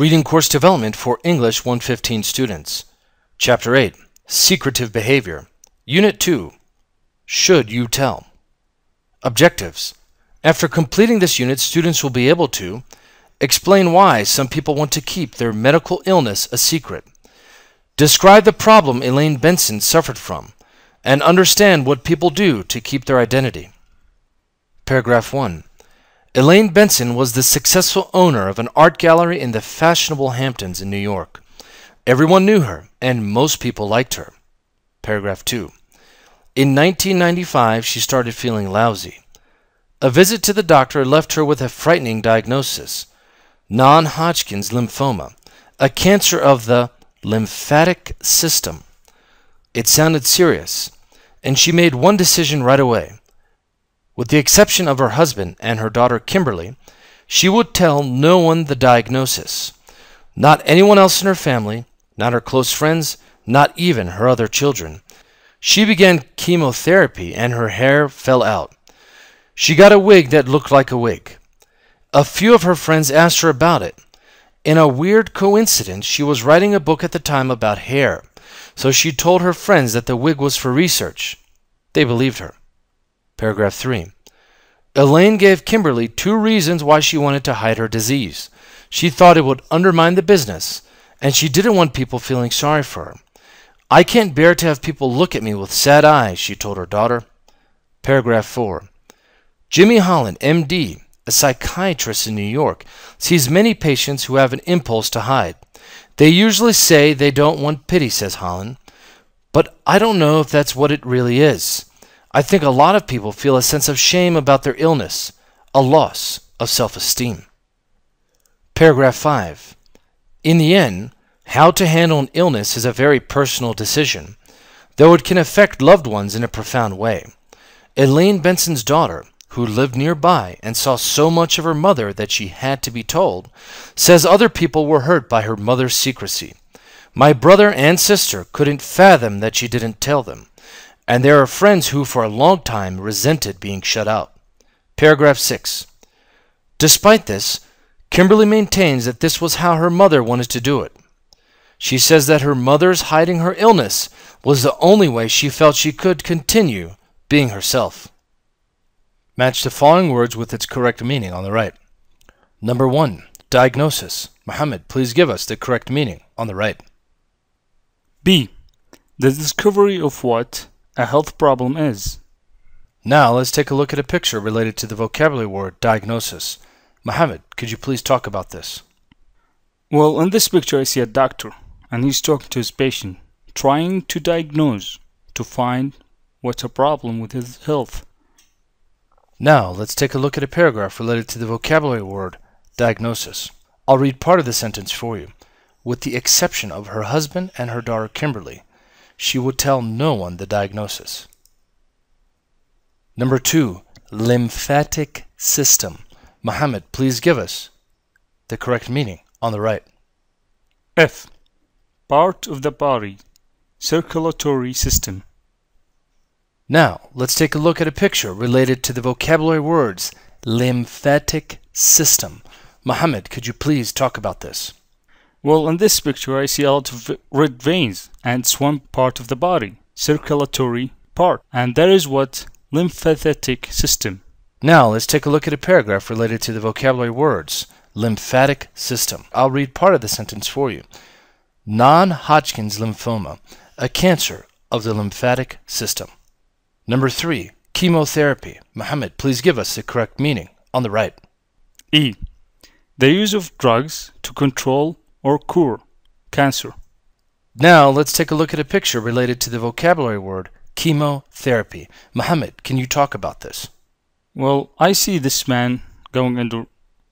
Reading Course Development for English 115 students. Chapter 8 Secretive Behavior. Unit 2 Should You Tell? Objectives. After completing this unit, students will be able to explain why some people want to keep their medical illness a secret, describe the problem Elaine Benson suffered from, and understand what people do to keep their identity. Paragraph 1 Elaine Benson was the successful owner of an art gallery in the fashionable Hamptons in New York. Everyone knew her, and most people liked her. Paragraph 2. In 1995, she started feeling lousy. A visit to the doctor left her with a frightening diagnosis non Hodgkin's lymphoma, a cancer of the lymphatic system. It sounded serious, and she made one decision right away with the exception of her husband and her daughter Kimberly, she would tell no one the diagnosis. Not anyone else in her family, not her close friends, not even her other children. She began chemotherapy and her hair fell out. She got a wig that looked like a wig. A few of her friends asked her about it. In a weird coincidence, she was writing a book at the time about hair, so she told her friends that the wig was for research. They believed her. Paragraph 3. Elaine gave Kimberly two reasons why she wanted to hide her disease. She thought it would undermine the business, and she didn't want people feeling sorry for her. I can't bear to have people look at me with sad eyes, she told her daughter. Paragraph 4. Jimmy Holland, MD, a psychiatrist in New York, sees many patients who have an impulse to hide. They usually say they don't want pity, says Holland. But I don't know if that's what it really is. I think a lot of people feel a sense of shame about their illness, a loss of self esteem. Paragraph 5. In the end, how to handle an illness is a very personal decision, though it can affect loved ones in a profound way. Elaine Benson's daughter, who lived nearby and saw so much of her mother that she had to be told, says other people were hurt by her mother's secrecy. My brother and sister couldn't fathom that she didn't tell them and there are friends who for a long time resented being shut out. Paragraph 6. Despite this, Kimberly maintains that this was how her mother wanted to do it. She says that her mother's hiding her illness was the only way she felt she could continue being herself. Match the following words with its correct meaning on the right. Number 1. Diagnosis. Mohammed, please give us the correct meaning on the right. B. The discovery of what a health problem is. Now let's take a look at a picture related to the vocabulary word diagnosis. Mohammed, could you please talk about this? Well, in this picture I see a doctor and he's talking to his patient, trying to diagnose, to find what's a problem with his health. Now, let's take a look at a paragraph related to the vocabulary word diagnosis. I'll read part of the sentence for you. With the exception of her husband and her daughter Kimberly, she would tell no one the diagnosis. Number two, lymphatic system. Muhammad, please give us the correct meaning on the right. F. Part of the body, circulatory system. Now, let's take a look at a picture related to the vocabulary words lymphatic system. Muhammad, could you please talk about this? Well, in this picture I see a lot of red veins and it's one part of the body, circulatory part, and that is what lymphatic system. Now let's take a look at a paragraph related to the vocabulary words lymphatic system. I'll read part of the sentence for you. Non-Hodgkin's lymphoma, a cancer of the lymphatic system. Number three, chemotherapy. Mohammed, please give us the correct meaning on the right. E. The use of drugs to control or cure, cancer. Now let's take a look at a picture related to the vocabulary word chemotherapy. Mohammed, can you talk about this? Well, I see this man going under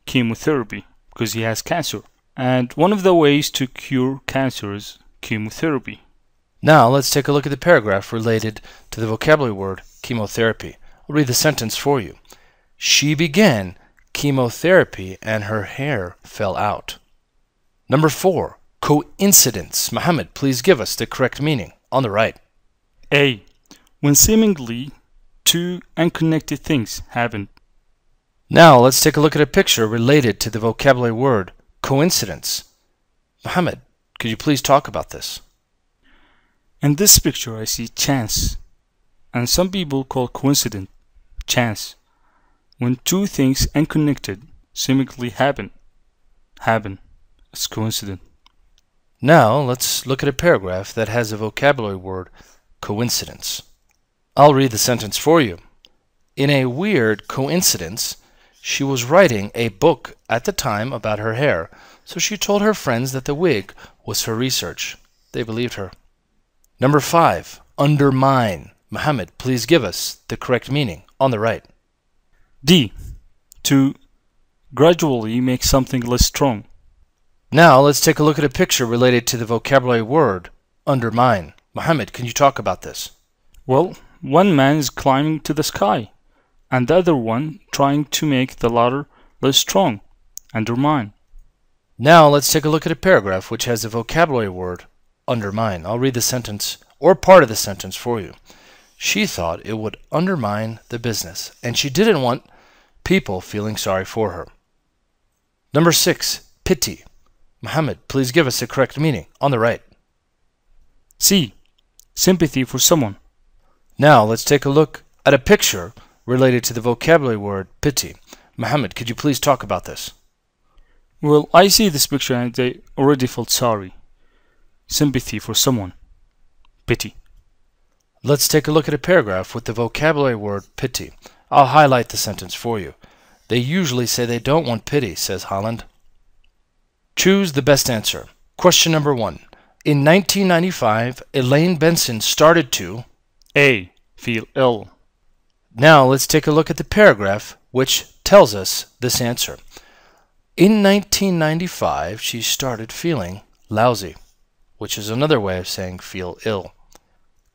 chemotherapy because he has cancer. And one of the ways to cure cancer is chemotherapy. Now let's take a look at the paragraph related to the vocabulary word chemotherapy. I'll read the sentence for you. She began chemotherapy and her hair fell out. Number four, coincidence. Muhammad, please give us the correct meaning. On the right. A. When seemingly two unconnected things happen. Now let's take a look at a picture related to the vocabulary word coincidence. Muhammad, could you please talk about this? In this picture I see chance, and some people call coincidence chance, when two things unconnected seemingly happen. Happen. It's coincident. Now, let's look at a paragraph that has a vocabulary word, coincidence. I'll read the sentence for you. In a weird coincidence, she was writing a book at the time about her hair, so she told her friends that the wig was her research. They believed her. Number five, undermine. Mohammed, please give us the correct meaning on the right. D. To gradually make something less strong. Now let's take a look at a picture related to the vocabulary word, undermine. Mohammed, can you talk about this? Well, one man is climbing to the sky, and the other one trying to make the ladder less strong, undermine. Now let's take a look at a paragraph which has the vocabulary word, undermine. I'll read the sentence, or part of the sentence for you. She thought it would undermine the business, and she didn't want people feeling sorry for her. Number six, pity. Muhammad, please give us the correct meaning. On the right. C. Sympathy for someone. Now let's take a look at a picture related to the vocabulary word pity. Muhammad, could you please talk about this? Well, I see this picture and I already felt sorry. Sympathy for someone. Pity. Let's take a look at a paragraph with the vocabulary word pity. I'll highlight the sentence for you. They usually say they don't want pity, says Holland. Choose the best answer. Question number one. In 1995, Elaine Benson started to A. Feel ill. Now let's take a look at the paragraph which tells us this answer. In 1995, she started feeling lousy, which is another way of saying feel ill.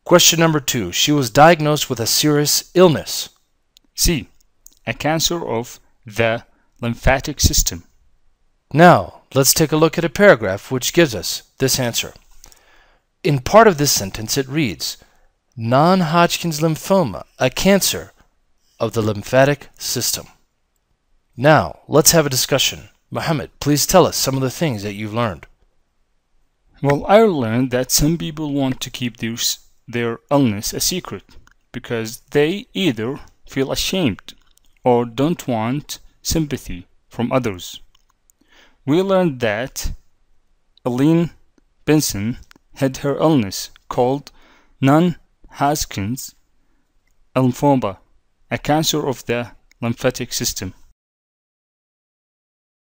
Question number two. She was diagnosed with a serious illness. C. A cancer of the lymphatic system. Now, Let's take a look at a paragraph which gives us this answer. In part of this sentence, it reads, non-Hodgkin's lymphoma, a cancer of the lymphatic system. Now, let's have a discussion. Mohammed, please tell us some of the things that you've learned. Well, I learned that some people want to keep their, their illness a secret because they either feel ashamed or don't want sympathy from others. We learned that Aline Benson had her illness called non-Hodgkin's lymphoma, a cancer of the lymphatic system.